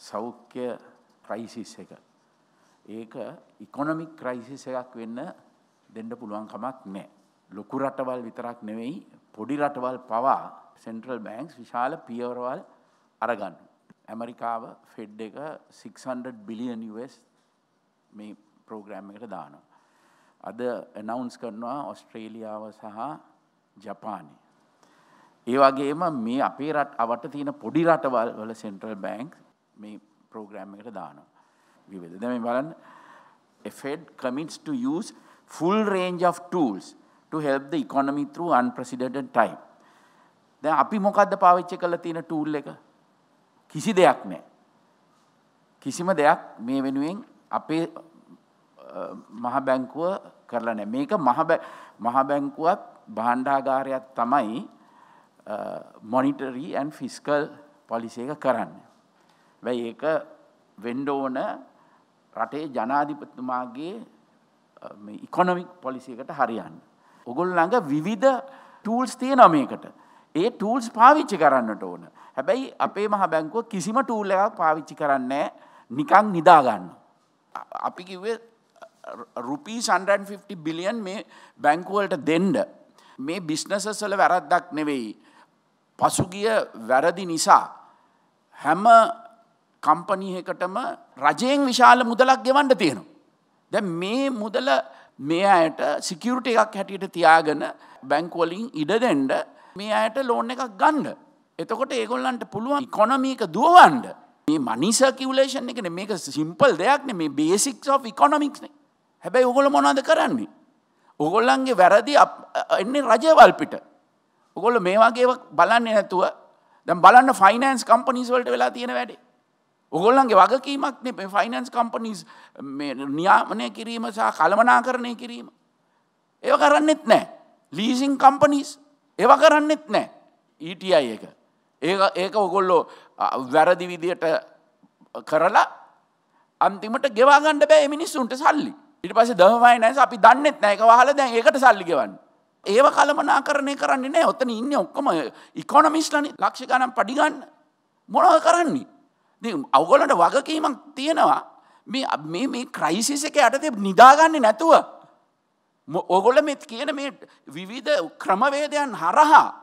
සෞඛ්‍ය ක්‍රයිසිස් එක. ඒක ඉකොනොමික් ක්‍රයිසිස් එකක් වෙන්න දෙන්න පුළුවන්කමක් නෑ. ලොකු රටවල් විතරක් නෙවෙයි පොඩි රටවල් පවා සෙන්ට්‍රල් බෑන්ක්ස් විශාල පියවරවල් අරගන්න. ඇමරිකාව ෆෙඩ් එක 600 බිලියන් US මේ ප්‍රෝග්‍රෑම් එකට දානවා. අද නවුන්ස් කරනවා ඔස්ට්‍රේලියාව සහ ජපානය. ඒවගේම මේ අපේ රට අවට තියෙන පොඩි රටවල් වල සෙන්ට්‍රල් බෑන්ක්ස් මේ ප්‍රෝග්‍රෑම් එකට දානවා. විවිධ දැම බලන්න A Fed commits to use full range of tools to help the economy through unprecedented time. දැන් අපි මොකද්ද පාවිච්චි කරලා තියෙන ටූල් එක? කිසි දෙයක් නැහැ. කිසිම දෙයක් මේ වෙනුවෙන් අපේ මහ බැංකුව කරලා නැහැ. මේක මහ මහ බැංකුවත් භාණ්ඩාගාරයක් තමයි මොනිටරි ඇන් ෆිස්කල් පොලිසි එක කරන්නේ. වැයි ඒක වෙන්ඩෝන රටේ ජනාධිපතුමාගේ ඉකොනොමික් පොලිසිකට හරියන්න. ඔගොල් ළඟ විවිධ ටූල්ස් තිය නොමයකට ඒ ටූල්ස් පාවිච්චි කරන්නට ඕන හැබැයි අපේ මහ බැංකුව කිසිම ටූල් එකක් පාවිච්චි කරන්නේ නිකං නිදාගන්න. අපි කිව්වේ රුපී 150 බිලියන් මේ බැංකුවලට දෙන්ඩ මේ බිස්නසසල වැරද්දක් නෙවෙයි පසුගිය වැරදි නිසා හැම කම්පනීහකටම රජයෙන් විශාල මුදලක් ගෙවන්ඩ තියෙනවා. දැ මේ මුදල මේ අයට සිකියුට එකක් හැටියට තියාගෙන බැංකෝලින් ඉඩදෙන්ඩ මේ අයට ලෝන එකක් ගණ්ඩ. එතකොට ඒගොල්ලන්ට පුළුවන් කොනමීක දුවවන්ඩ මේ මනිස කිවලේෂන් එකන මේක සිම්පල් දෙයක්න මේ බේසික් of ඉකොනමික්න හැබැයි ඔගොල මොනාද කරන්නේ. ඔගොල්ලන්ගේ වැරදි එන්නේ රජවල්පිට. ඔගොල්ල මේ වගේ බලන්නේ නැතුව දැම් බලන්න ෆයිනන්ස් කම්පනිස්වලට වෙලා තියෙන වැඩේ ඔගොල්ලන්ගේ වගකීමක්නේ මේ ෆයිනන්ස් කම්පනීස් නියාමනය කිරීම සහ කළමනා කරණය කිරීම. ඒව කරන්නෙත් නෑ ලීසින් කම්පනීස් ඒව කරන්නෙත් නෑ ඊටයි e එක. ඒ ඒක ඔගොල්ලෝ වැරදි විදියට කරලා අන්තිමට ගෙවාගන්න බෑ මිනිස්සුන්ට සල්ලි ඉට පස දහමයි නෑස අපි දන්නෙත් නෑක හල දැන් ඒකට සල්ලි ගෙවන්න. ඒව කළමනා කරණය කරන්නේ නෑ ඔතන ඉන්න ඔක්කොම ඉකොනමිස්ලනි ලක්ෂ ගනම් පඩිගන්න මොනව කරන්නේ. අවගොලට වගකීමක් තියෙනවා මේ මේ ක්‍රයිසිස එක යටතේ නිදාගන්නේ නැතුව. ඔගොල මෙත් කියන මේ විවිධ ක්‍රමවේදයන් හරහා.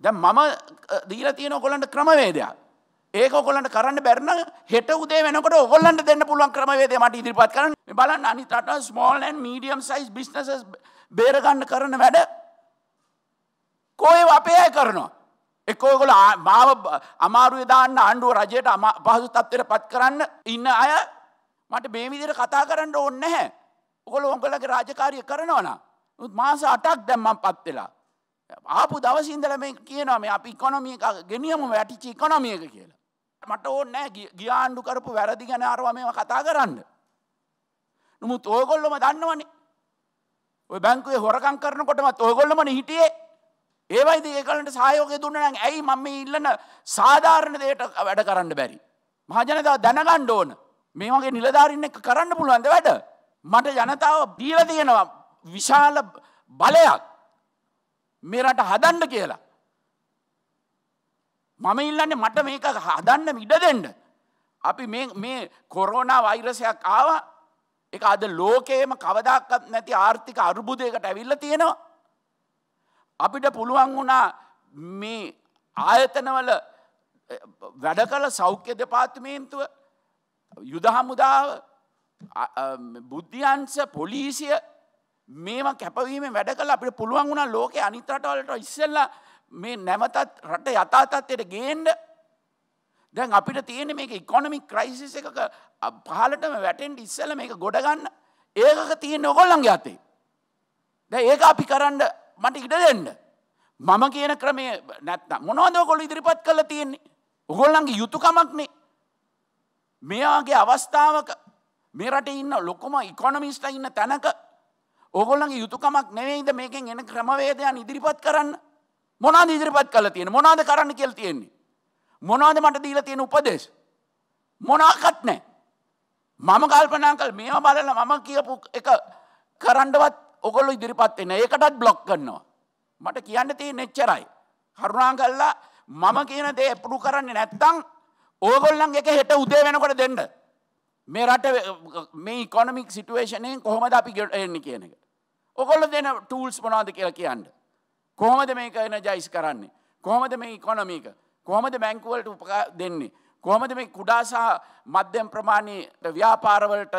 දැ මම දීල තියෙන ඔගොලන්ට ක්‍රමවේදයක්. ඒක ඔගොලන්ට කරන්න බැරන හෙට උදේ වෙනකට ඔගොල්ලන්ට දෙන්න පුළුවන් ක්‍රමවේද මට ඉදිරිපත් කරන බලන්න අනිතට ස්මෝල්න් මීඩියම් සයිස් බිස්නස බේරගන්න කරන වැඩ කෝය අපේ අය කරනවා. එක්කෝගොල මාව අමාරුව දාන්න ආණ්ඩුව රජයට පහසු තත්වයට පත් කරන්න ඉන්න අය මට බේවිදිර කතා කරන්න ඕන්න හැ ඔකොල ඔංගලගේ රාජකාරය කරනවන මාස අටක් දැම්මම් පත්වෙලා. ආපු දවසින්දල මේ කියනවා මේ අපි ඉකොනොමිය ගෙනියම වැටිචි ඉකොනොමියක කියලා. මට ඕන්නෑ ගියාණ්ඩු කරපු වැරදි ගැන අරවා මේම කතා කරන්න. නමුත් ඕගොල්ලොම දන්නවනේ ඔය බැංකුවේ හොරකං කරනකොටම තෝගොල්ලමන හිටියේ ඒවයිද ඒකලට සයෝක දුන්න නම් ඇයි මම ඉල්ලන සාධාරණ දේට වැඩ කරන්න බැරි. මහජනතාව දැනගණ්ඩ ඕන මේ වගේ නිලධාරින්න එක කරන්න පුළුවන්ද වැඩ. මට ජනතාව දීල තියෙනවා විශාල බලයක් මේ රට හදන්න කියලා. මම ඉල්ලන්නේ මට මේක හදන්න ඉඩ දෙන්න. අපි මේ කොරෝනා වෛරසයක් ආව එක අද ලෝකයේම කවදක්ත් නැති ආර්ථික අර්බුදයකට ඇවිල්ල තියෙනවා. අපිට පුළුවන් වුණා මේ ආයතනවල වැඩ කළ සෞඛ්‍ය දෙපාර්තමේන්තුව යුද හමුදාව බුද්ධියන්ස පොලිසිය මේම කැපවීම වැඩ කළ අපිට පුළුවන් වුණා ලෝක අනිතරටවලට ඉස්සල්ල මේ නැමතත් රට යථතාත්වයට ගේන්ඩ දැන් අපිට තියෙන මේ ඉකොනමික් ක්‍රයිසිස් එකක පහලටම වැටෙන්ට ඉස්සල මේක ගොඩගන්න ඒකක තියෙන ඔකොල්ලන්ගේ අතේ. දැ ඒක අපි කරන්න මට ඉඩ දෙන්න. මම කියන ක්‍රමය නැත්ත මොනවදෝ කොළ ඉදිරිපත් කල තියෙන්නේ. උගොල්ලන්ගේ යුතුකමක්නේ. මෙයාගේ අවස්ථාවක මේ රට ඉන්න ලොකුම ඉකොනමිස්ට ඉන්න තැනක ඔගොල්ලගේ යුතුකමක් නෙවෙයිද මේකෙන් එන ක්‍රමවේදයන් ඉදිරිපත් කරන්න මොනාද ඉදිරිපත් කල තියෙන මොනාද කරන්න කෙල් තියෙන්නේ. මොනාද මට දීල තියෙන උපදේශ. මොනාකත් නෑ. මම කල්පනා කල් මේවා බලල මම කියපු එක කරන්නවත් ඔකොල්ලො ඉදිරිපත් එන්න ඒකටත් බ්ලොක් කරනවා. මට කියන්න තිය නෙච්චරයි. කරුණා කල්ලා මම කියන දේ එපඩු කරන්නේ නැත්තං ඕගොල්ලන් එක හෙට උදේ වෙනකොට දෙන්න. මේ රට මේ කොනමික් සිටුවේෂනයෙන් කොහොමද අපි ගෙට එන්න කියන එක. ඔකොල්ල දෙන ටූල්ස් මොනාද කියලා කියන්න. කොහොමද මේක එන ජයිස් කරන්නේ. කොහොමද මේ ඉකොනමීක කොහොමද බැංකුවලට උපකා දෙන්නේ. කොහොමද මේ කුඩා සහ මධ්‍යම් ප්‍රමාණයට ව්‍යාපාරවලට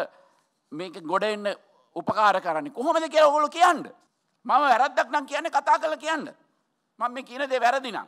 මේක ගොඩ එන්න උපකාර කරන්නේ කොහොමද කියලා ඔගොල්ලෝ කියන්න. මම වැරද්දක් නම් කියන්නේ කතා කරලා කියන්න. මම මේ කියන දේ වැරදි නම්.